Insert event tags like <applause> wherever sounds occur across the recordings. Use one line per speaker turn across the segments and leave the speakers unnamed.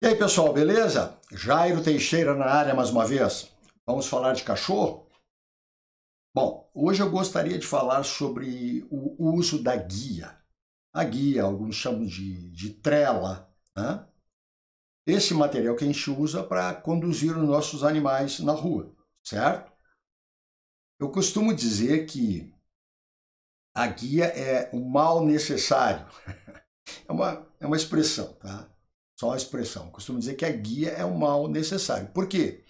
E aí, pessoal, beleza? Jairo Teixeira na área mais uma vez. Vamos falar de cachorro?
Bom, hoje eu gostaria de falar sobre o uso da guia. A guia, alguns chamam de, de trela, né? Esse material que a gente usa para conduzir os nossos animais na rua, certo? Eu costumo dizer que a guia é o mal necessário. <laughs> É uma, é uma expressão, tá? Só uma expressão. Costumo dizer que a guia é um mal necessário. Por quê?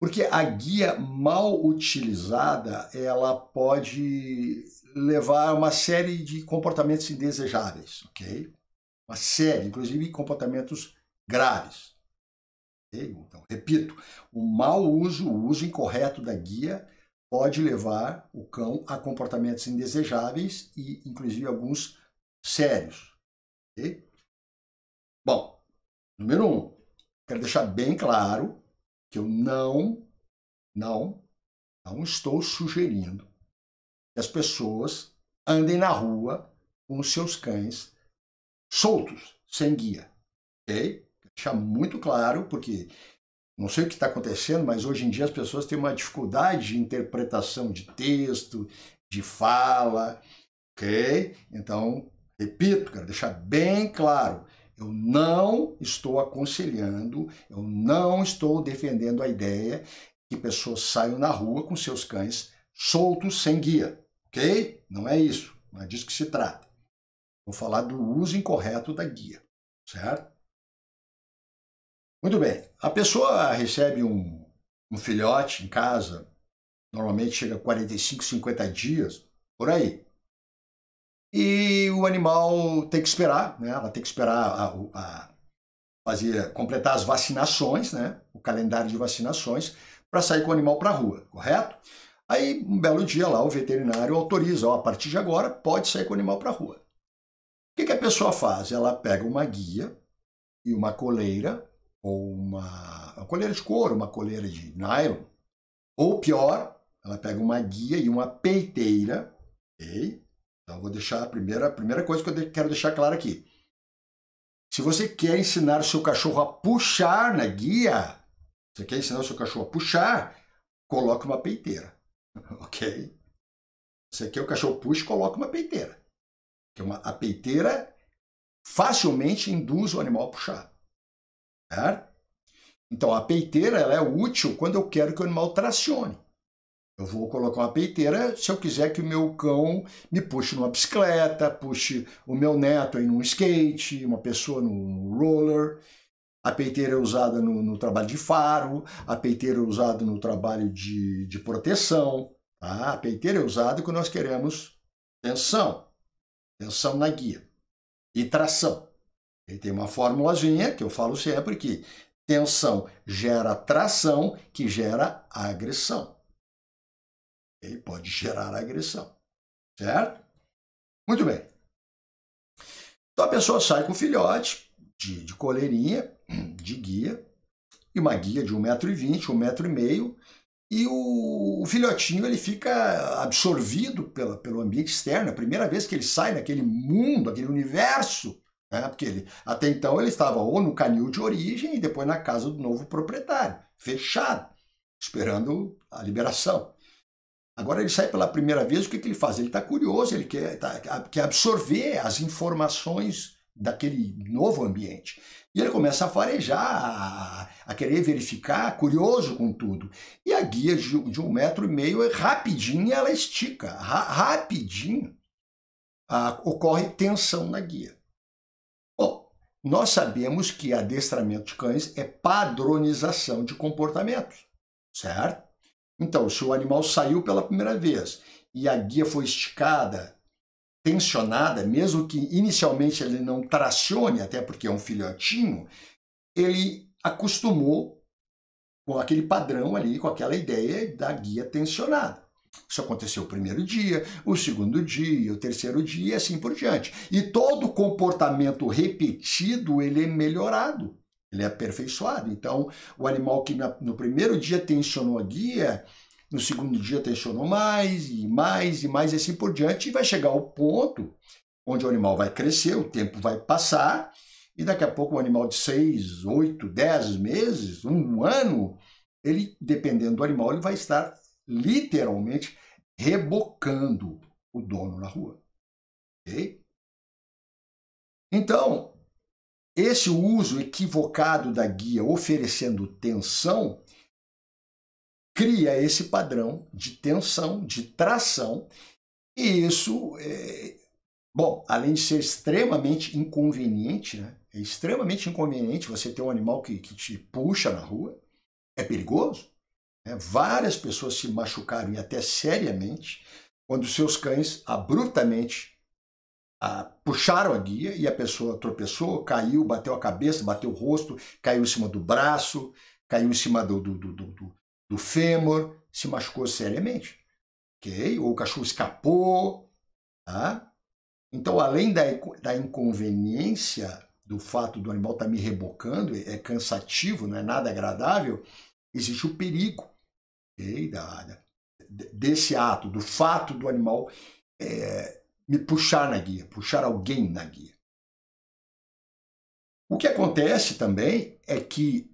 Porque a guia mal utilizada, ela pode levar a uma série de comportamentos indesejáveis, ok? Uma série, inclusive comportamentos graves. Okay? Então, repito, o mau uso, o uso incorreto da guia pode levar o cão a comportamentos indesejáveis e, inclusive, alguns
sérios. Okay? Número um, quero deixar bem claro que eu não, não, não estou
sugerindo que as pessoas andem na rua com os seus cães soltos, sem guia. Ok? Deixar muito claro, porque não sei o que está acontecendo, mas hoje em dia as pessoas têm uma dificuldade de interpretação de texto, de fala. Ok? Então, repito, quero deixar bem claro eu não estou aconselhando, eu não estou defendendo a ideia que pessoas saiam na rua com seus cães
soltos sem guia, ok? Não é isso, não é disso que se trata. Vou falar do uso incorreto da guia, certo? Muito
bem, a pessoa recebe um, um filhote em casa, normalmente chega 45, 50 dias, por aí e o animal tem que esperar, né? Ela tem que esperar a, a fazer completar as vacinações, né? O calendário de vacinações para sair com o animal para a rua, correto? Aí um belo dia lá o veterinário autoriza, ó, a partir de agora pode sair com o animal para a rua. O que, que a pessoa faz? Ela pega uma guia e uma coleira ou uma, uma coleira de couro, uma coleira de nylon, ou pior, ela pega uma guia e uma peiteira, okay? Então, vou deixar a primeira, a primeira coisa que eu quero deixar claro aqui. Se você quer ensinar o seu cachorro a puxar na guia, você quer ensinar o seu cachorro a puxar, coloque uma peiteira, <laughs> ok? Você quer o cachorro puxe, coloque uma peiteira. Porque uma, a peiteira facilmente induz o animal a puxar, certo? Então, a peiteira ela é útil quando eu quero que o animal tracione. Eu vou colocar uma peiteira se eu quiser que o meu cão me puxe numa bicicleta, puxe o meu neto em um skate, uma pessoa num roller. A peiteira é usada no, no trabalho de faro, a peiteira é usada no trabalho de, de proteção. Tá? A peiteira é usada quando nós queremos tensão, tensão na guia e tração. E tem uma formulazinha que eu falo sempre que
tensão gera tração, que gera agressão ele pode gerar agressão. Certo? Muito bem.
Então a pessoa sai com o filhote de, de coleirinha, <clears throat> de guia, e uma guia de 1,20m, 1,5m, e o, o, filhotinho ele fica absorvido pela, pelo ambiente externo. É a primeira vez que ele sai naquele mundo, aquele universo, né? porque ele, até então ele estava ou no canil de origem e depois na casa do novo proprietário, fechado, esperando a liberação. Agora ele sai pela primeira vez, o que, que ele faz? Ele está curioso, ele quer, tá, quer absorver as informações daquele novo ambiente. E ele começa a farejar, a, a querer verificar, curioso com tudo. E a guia de, de um metro e meio, é rapidinho, ela estica. Ra, rapidinho a, ocorre tensão na guia. Bom, nós sabemos que adestramento de cães é padronização de comportamentos, certo? Então, se o animal saiu pela primeira vez e a guia foi esticada, tensionada, mesmo que inicialmente ele não tracione, até porque é um filhotinho, ele acostumou com aquele padrão ali, com aquela ideia da guia tensionada. Isso aconteceu o primeiro dia, o segundo dia, o terceiro dia e assim por diante. E todo comportamento repetido ele é melhorado ele é aperfeiçoado. Então, o animal que no primeiro dia tensionou a guia, no segundo dia tensionou mais e mais e mais e assim por diante, e vai chegar ao ponto onde o animal vai crescer, o tempo vai passar, e daqui a pouco um animal de 6, 8, 10 meses, um ano, ele, dependendo do animal, ele vai estar literalmente
rebocando o dono na rua. Ok? Então, esse uso equivocado da guia
oferecendo tensão cria esse padrão de tensão, de tração, e isso, é, bom, além de ser extremamente inconveniente, né? é extremamente inconveniente você ter um animal que, que te puxa na rua, é perigoso. Né? Várias pessoas se machucaram e até seriamente quando seus cães abruptamente ah, puxaram a guia e a pessoa tropeçou, caiu, bateu a cabeça, bateu o rosto, caiu em cima do braço, caiu em cima do, do, do, do, do fêmur, se machucou seriamente. Okay? Ou o cachorro escapou. Tá? Então, além da, da inconveniência do fato do animal estar tá me rebocando, é cansativo, não é nada agradável, existe o perigo okay, da, desse ato, do fato do animal é, me puxar na guia, puxar alguém na
guia. O que acontece também é que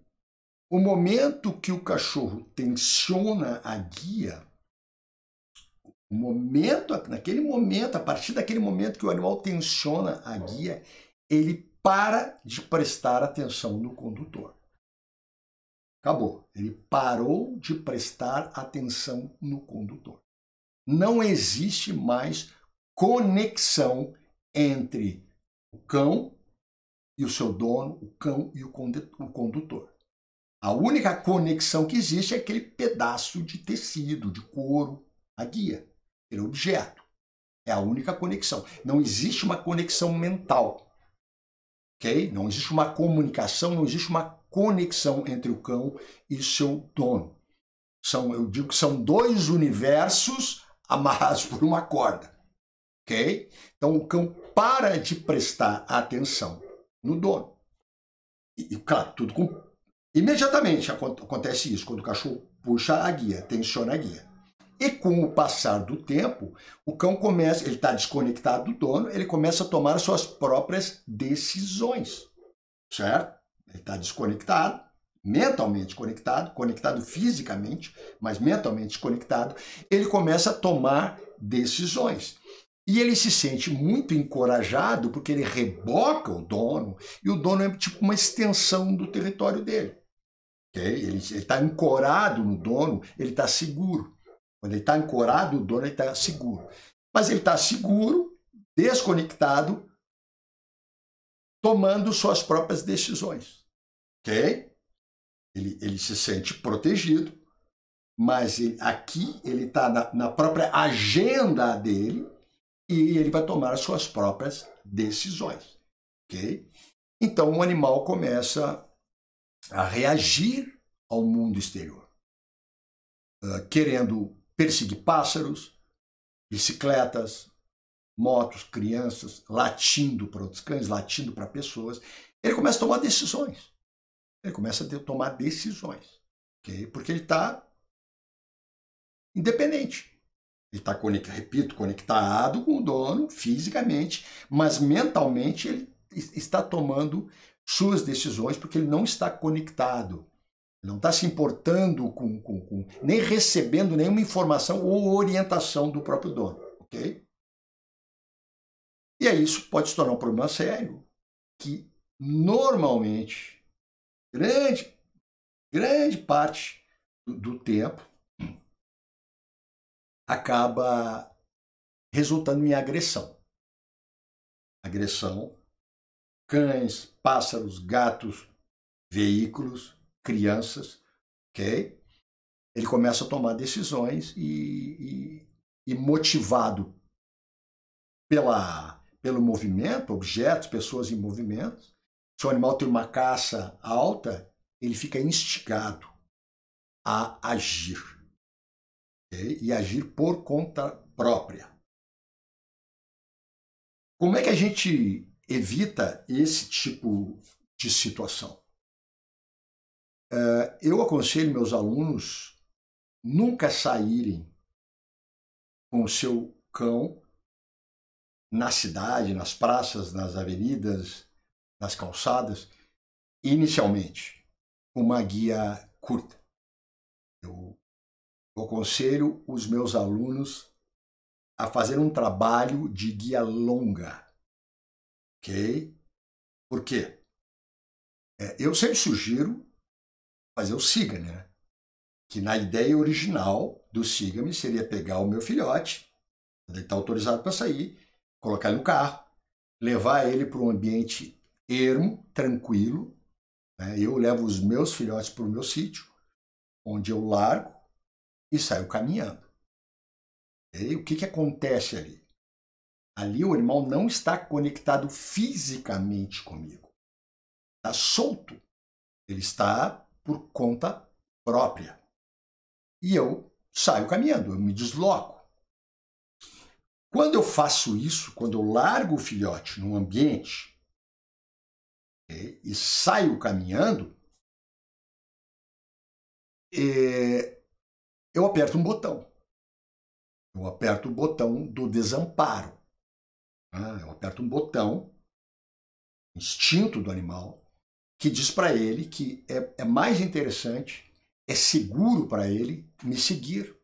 o momento que o cachorro tensiona a guia,
o momento, naquele momento, a partir daquele momento que o animal tensiona a guia, ele para de prestar atenção no condutor. Acabou. Ele parou de prestar atenção no condutor. Não existe mais conexão entre o cão e o seu dono, o cão e o condutor. A única conexão que existe é aquele pedaço de tecido, de couro, a guia, aquele objeto. É a única conexão. Não existe uma conexão mental. Ok? Não existe uma comunicação, não existe uma conexão entre o cão e seu dono. São, eu digo que são dois universos <laughs> amarrados por uma corda ok? Então o cão para de prestar atenção no dono. E, e claro, tudo com... Imediatamente acontece isso, quando o cachorro puxa a guia, tensiona a guia. E com o passar do tempo, o cão começa, ele está desconectado do dono, ele começa a tomar suas próprias decisões, certo? Ele está desconectado, mentalmente conectado, conectado fisicamente, mas mentalmente desconectado, ele começa a tomar decisões. E ele se sente muito encorajado porque ele reboca o dono e o dono é tipo uma extensão do território dele. Ele está ancorado no dono, ele está seguro. Quando ele está ancorado o dono, ele está seguro. Mas ele está seguro, desconectado, tomando suas próprias decisões. Ok? Ele, ele se sente protegido, mas ele, aqui ele está na, na própria agenda dele e ele vai tomar suas próprias decisões. ok? Então o animal começa a reagir ao mundo exterior, ah, querendo perseguir pássaros, bicicletas, motos, crianças, latindo para outros cães, latindo para pessoas. Ele começa a tomar decisões. Ele começa a tomar decisões, okay? porque ele está independente. Ele está, repito, conectado com o dono fisicamente, mas mentalmente ele está tomando suas decisões porque ele não está conectado. não está se importando com, com, com, nem recebendo nenhuma informação ou
orientação do próprio dono, ok? E aí isso pode se tornar um problema sério, que normalmente, grande, grande parte do, do tempo, acaba resultando em agressão. Agressão,
cães, pássaros, gatos, veículos, crianças, ok? Ele começa a tomar decisões e, e, e motivado pela, pelo movimento, objetos, pessoas em movimento. Se o animal tem uma caça alta, ele fica
instigado a agir e agir por conta própria. Como é que a gente evita esse tipo de situação?
É, eu aconselho meus alunos nunca saírem com o seu cão na cidade, nas praças, nas avenidas, nas calçadas, inicialmente, uma
guia curta. Eu eu aconselho os meus alunos a fazer um trabalho de guia longa, ok? Por quê? É, eu sempre sugiro fazer o SIGA, né? Que na ideia original do SIGAME seria pegar
o meu filhote, ele está autorizado para sair, colocar ele no carro, levar ele para um ambiente ermo, tranquilo. Né? Eu levo os meus filhotes para o meu sítio, onde eu largo, e saiu caminhando. E o que, que acontece ali? Ali o animal não está conectado fisicamente comigo. Está solto. Ele está por conta própria. E eu saio caminhando, eu me desloco.
Quando eu faço isso, quando eu largo o filhote num ambiente e, e saio caminhando, é, eu aperto um botão. Eu aperto o botão do desamparo. Ah, eu aperto um botão,
instinto do animal, que diz para ele que é, é mais interessante, é seguro para ele me seguir.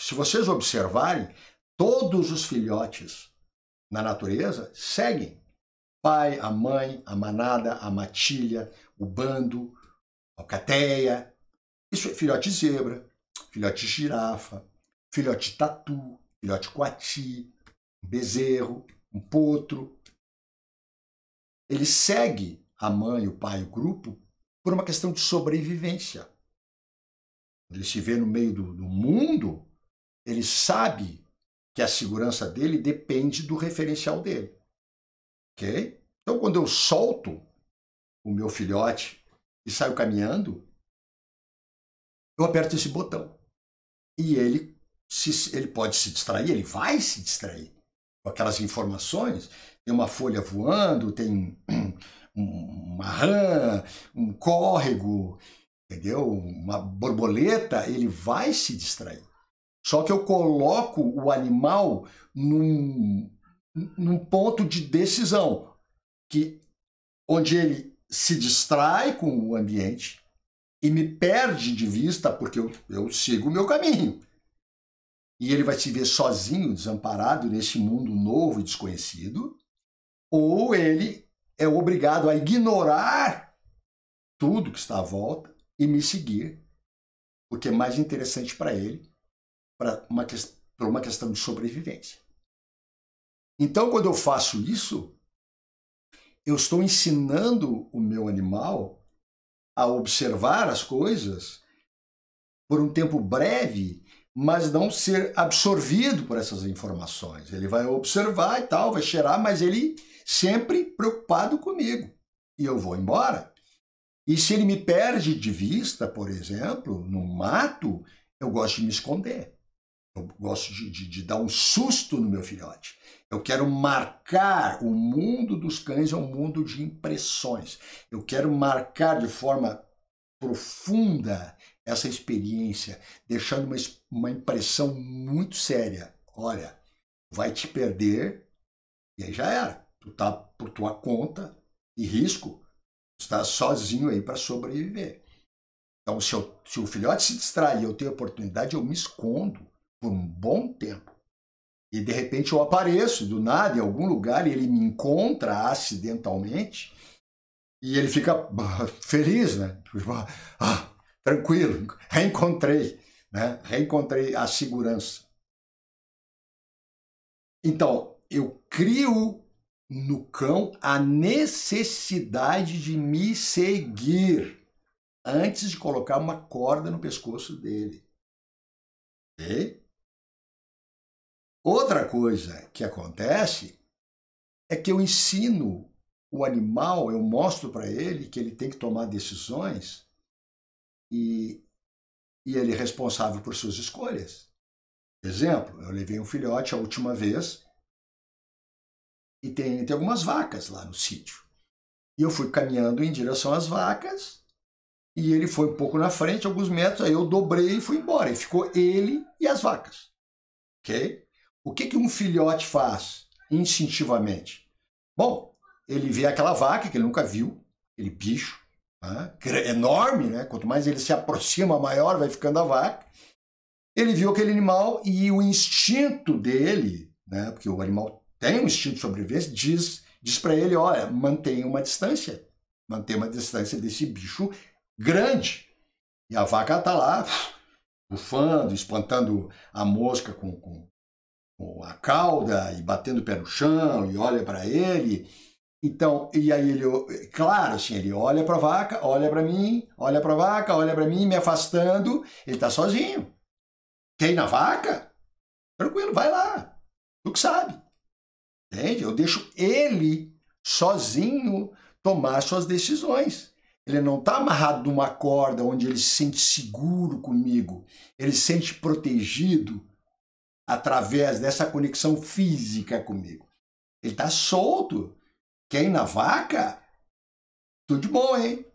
Se vocês observarem, todos os filhotes na natureza seguem. Pai, a mãe, a manada, a matilha, o bando, a cateia, isso é filhote zebra, filhote girafa, filhote
tatu,
filhote coati, um bezerro, um potro. Ele segue a mãe, o pai, o grupo por uma questão de sobrevivência. Ele se vê no meio do, do mundo, ele sabe que a segurança dele depende do referencial dele.
Ok? Então, quando eu solto o meu filhote e saio caminhando, eu aperto esse botão. E ele,
se, ele pode se distrair, ele vai se distrair com aquelas informações. Tem uma folha voando, tem <clears throat> uma rã, um córrego, entendeu? Uma borboleta, ele vai se distrair. Só que eu coloco o animal num, num ponto de decisão, que onde ele se distrai com o ambiente e me perde de vista porque eu, eu sigo o meu caminho. E ele vai se ver sozinho, desamparado nesse mundo novo e desconhecido, ou ele é obrigado a ignorar tudo que está à volta e me seguir, porque é mais interessante para ele, para uma, pra uma questão de sobrevivência. Então, quando eu faço isso, eu estou ensinando o meu animal a observar as coisas por um tempo breve, mas não ser absorvido por essas informações. Ele vai observar e tal, vai cheirar, mas ele sempre preocupado comigo. E eu vou embora. E se ele me perde de vista, por exemplo, no mato, eu gosto de me esconder. Eu gosto de, de, de dar um susto no meu filhote. Eu quero marcar o mundo dos cães é um mundo de impressões. Eu quero marcar de forma profunda essa experiência, deixando uma, uma impressão muito séria. Olha, vai te perder e aí já era. Tu tá por tua conta e risco. Tu está sozinho aí para sobreviver. Então, se, eu, se o filhote se distrair e eu tenho oportunidade, eu me escondo por um bom tempo. E de repente eu apareço do nada em algum lugar e ele me encontra acidentalmente e ele fica ah, feliz, né? Tipo, ah, tranquilo, reencontrei, né? Reencontrei a segurança. Então, eu crio no cão a necessidade de me seguir
antes de colocar uma corda no pescoço dele. Okay? Outra coisa que acontece é que
eu ensino o animal, eu mostro para ele que ele tem que tomar decisões
e, e ele é responsável por suas escolhas. Exemplo, eu levei um filhote a última vez e tem,
tem algumas vacas lá no sítio. E eu fui caminhando em direção às vacas e ele foi um pouco na frente, alguns metros, aí eu dobrei e fui embora. E ficou ele e as vacas. Ok? O que, que um filhote faz instintivamente? Bom, ele vê aquela vaca que ele nunca viu, aquele bicho, tá? enorme, né? Quanto mais ele se aproxima, maior vai ficando a vaca. Ele viu aquele animal e o instinto dele, né? Porque o animal tem um instinto de sobrevivência, diz, diz para ele: olha, mantenha uma distância, mantenha uma distância desse bicho grande. E a vaca está lá bufando, espantando a mosca com, com, com a cauda e batendo o pé no chão e olha para ele. Então, e aí ele, claro, assim, ele olha para a vaca, olha para mim, olha para a vaca, olha para mim, me afastando. Ele está sozinho. quem na vaca? Tranquilo, vai lá. Tu que sabe. Entende? Eu deixo ele sozinho tomar suas decisões. Ele não está amarrado numa corda onde ele se sente seguro comigo, ele se sente protegido, através dessa conexão física comigo. Ele está solto. Quem na vaca? Tudo de bom, hein?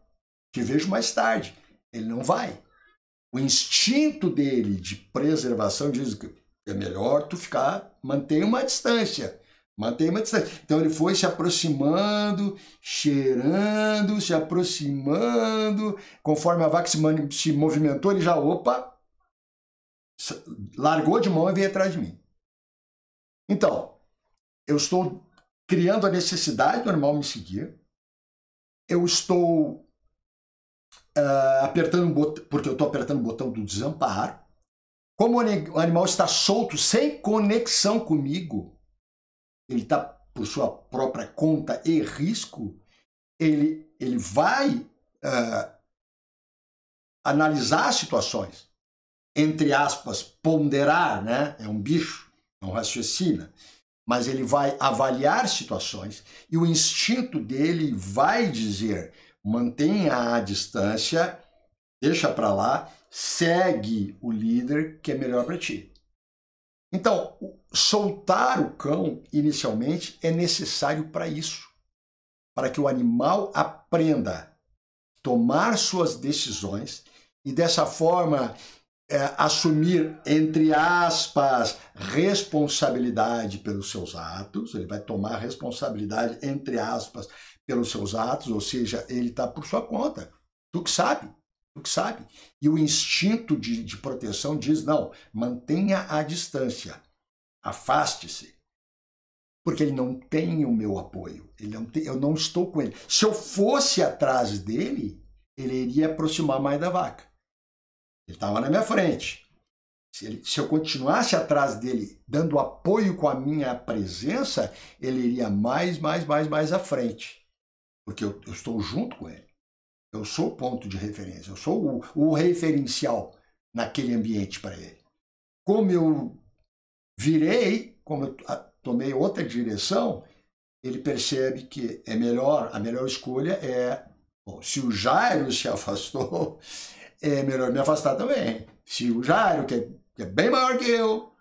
Te vejo mais tarde. Ele não vai. O instinto dele de preservação diz que é melhor tu ficar, manter uma distância. Mantém uma distância. Então ele foi se aproximando, cheirando, se aproximando. Conforme a vaca se, se movimentou, ele já, opa, largou
de mão e veio atrás de mim. Então, eu estou criando a necessidade do animal me seguir, eu estou
uh, apertando um botão, porque eu estou apertando o botão do desamparo. Como o animal está solto, sem conexão comigo, ele está por sua própria conta e risco, ele, ele vai uh, analisar situações entre aspas, ponderar, né? É um bicho, não raciocina. Mas ele vai avaliar situações e o instinto dele vai dizer: mantenha a distância, deixa para lá, segue o líder que é melhor para ti. Então, soltar o cão inicialmente é necessário para isso, para que o animal aprenda a tomar suas decisões e dessa forma é, assumir, entre aspas, responsabilidade pelos seus atos, ele vai tomar responsabilidade, entre aspas, pelos seus atos, ou seja, ele está por sua conta. Tu que sabe, tu que sabe. E o instinto de, de proteção diz: não, mantenha a distância, afaste-se. Porque ele não tem o meu apoio, ele não tem, eu não estou com ele. Se eu fosse atrás dele, ele iria aproximar mais da vaca. Ele estava na minha frente. Se, ele, se, eu continuasse atrás dele, dando apoio com a minha presença, ele iria mais, mais, mais, mais à frente. Porque eu, eu estou junto com ele. Eu sou o ponto de referência, eu sou o, o referencial naquele ambiente para ele. Como eu virei, como eu tomei outra direção, ele percebe que é melhor, a melhor escolha é, bom, se o Jairo se afastou, é melhor me afastar também. Se o Jairo, é, que é, bem maior que eu,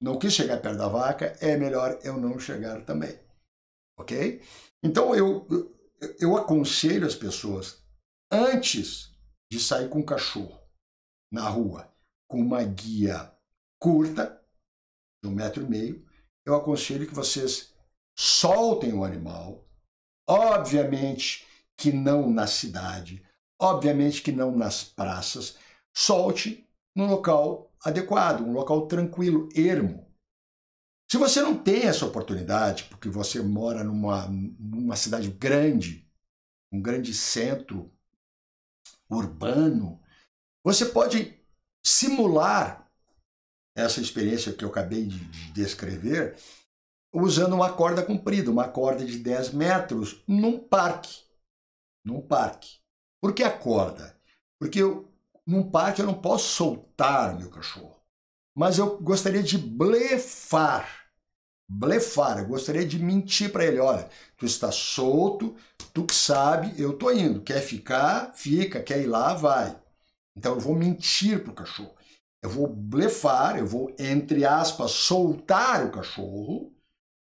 não quis chegar perto da vaca, é melhor eu não chegar também. Ok? Então eu, eu, aconselho as pessoas, antes de sair com o cachorro na rua com uma guia curta, de um metro e meio, eu aconselho que vocês soltem o animal, obviamente que não na cidade, obviamente que não nas praças, solte num local adequado, um local tranquilo, ermo. Se você não tem essa oportunidade, porque você mora numa, numa cidade grande, um grande centro urbano, você pode simular essa experiência que eu acabei de, de descrever usando uma corda comprida, uma corda de 10 metros, num parque. Num parque. Por que a corda? Porque eu, num parque eu não posso soltar meu cachorro, mas eu gostaria de blefar. Blefar, eu gostaria de mentir para ele, olha, tu está solto, tu que sabe, eu tô indo. Quer ficar? Fica, quer ir lá? Vai. Então eu vou mentir pro cachorro. Eu vou blefar, eu vou, entre aspas, soltar o cachorro,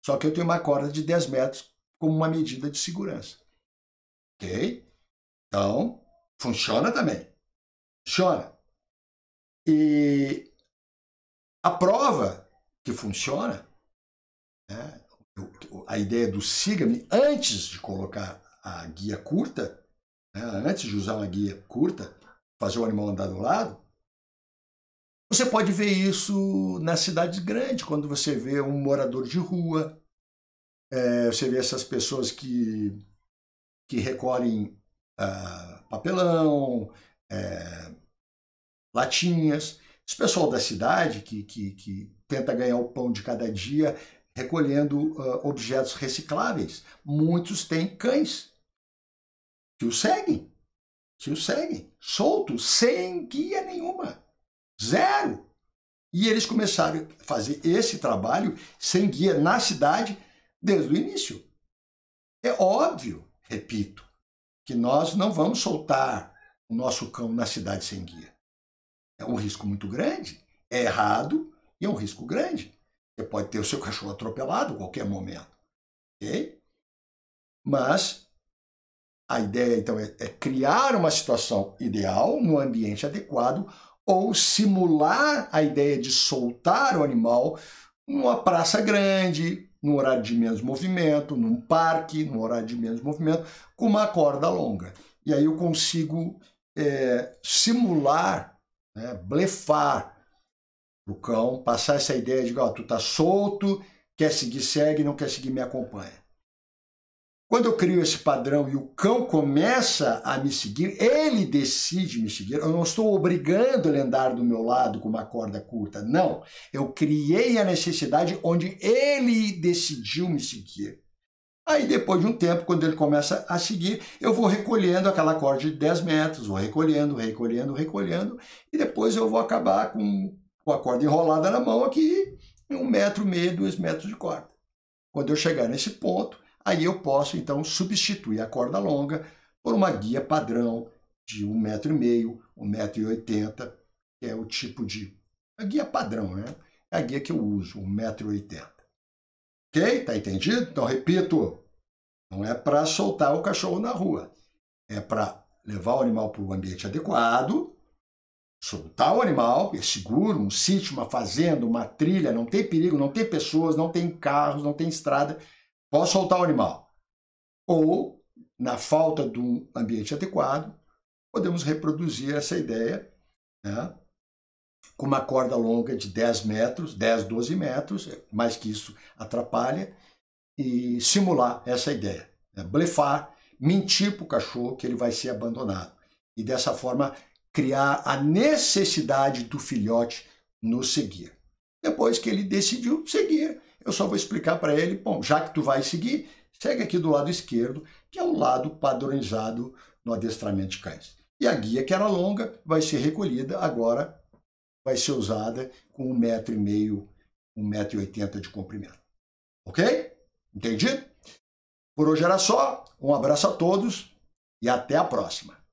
só que eu tenho uma corda de 10 metros
como uma medida de segurança. Ok? Então, funciona também. Funciona. E a prova que funciona, né, a ideia do SIGAME,
antes de colocar a guia curta, né, antes de usar uma guia curta, fazer o animal andar do lado, você pode ver isso nas cidades grandes, quando você vê um morador de rua, é, você vê essas pessoas que, que recolhem ah, papelão, eh, latinhas. Esse pessoal da cidade que, que, que, tenta ganhar o pão de cada dia recolhendo uh, objetos recicláveis. Muitos têm cães que o seguem, que o seguem, soltos, sem guia nenhuma. Zero. E eles começaram a fazer esse trabalho sem guia na cidade desde o início. É óbvio, repito, que nós não vamos soltar o nosso cão na cidade sem guia. É um risco muito grande, é errado e é um risco grande. Você pode ter o seu cachorro atropelado a qualquer momento. Okay? Mas a ideia, então, é, é criar uma situação ideal no ambiente adequado ou simular a ideia de soltar o animal numa praça grande, num horário de menos movimento, num parque, num horário de menos movimento, com uma corda longa. E aí eu consigo é, simular, né, blefar o cão, passar essa ideia de, ó, oh, tu tá solto, quer seguir, segue, não quer seguir, me acompanha. Quando eu crio esse padrão e o cão começa a me seguir, ele decide me seguir. Eu não estou obrigando ele a andar do meu lado com uma corda curta. Não. Eu criei a necessidade onde ele decidiu me seguir. Aí, depois de um tempo, quando ele começa a seguir, eu vou recolhendo aquela corda de 10 metros, vou recolhendo, recolhendo, recolhendo, e depois eu vou acabar com, a corda enrolada na mão aqui, um metro e meio, dois metros de corda. Quando eu chegar nesse ponto, Aí eu posso, então, substituir a corda longa por uma guia padrão de 1,5m, 1,80m, que é o tipo de a guia padrão, né? É a guia que eu uso, 1,80m. Ok? Tá entendido? Então, repito, não é para soltar o cachorro na rua. É para levar o animal para o ambiente adequado, soltar o animal, é seguro, um sítio, uma fazenda, uma trilha, não tem perigo, não tem pessoas, não tem carros, não tem estrada. Posso soltar o animal. Ou, na falta de um ambiente adequado, podemos reproduzir essa ideia né, com uma corda longa de 10 metros, 10, 12 metros, mais que isso atrapalha, e simular essa ideia. Né, blefar, mentir para o cachorro que ele vai ser abandonado. E dessa forma criar a necessidade do filhote nos seguir. Depois que ele decidiu seguir, eu só vou explicar para ele, bom, já que tu vai seguir, segue aqui do lado esquerdo, que é o lado padronizado no adestramento de cães. E a guia, que era longa, vai ser recolhida, agora vai ser usada com 1,5m, 1,80m de comprimento. Ok? Entendido?
Por hoje era só. Um abraço a todos e até a próxima.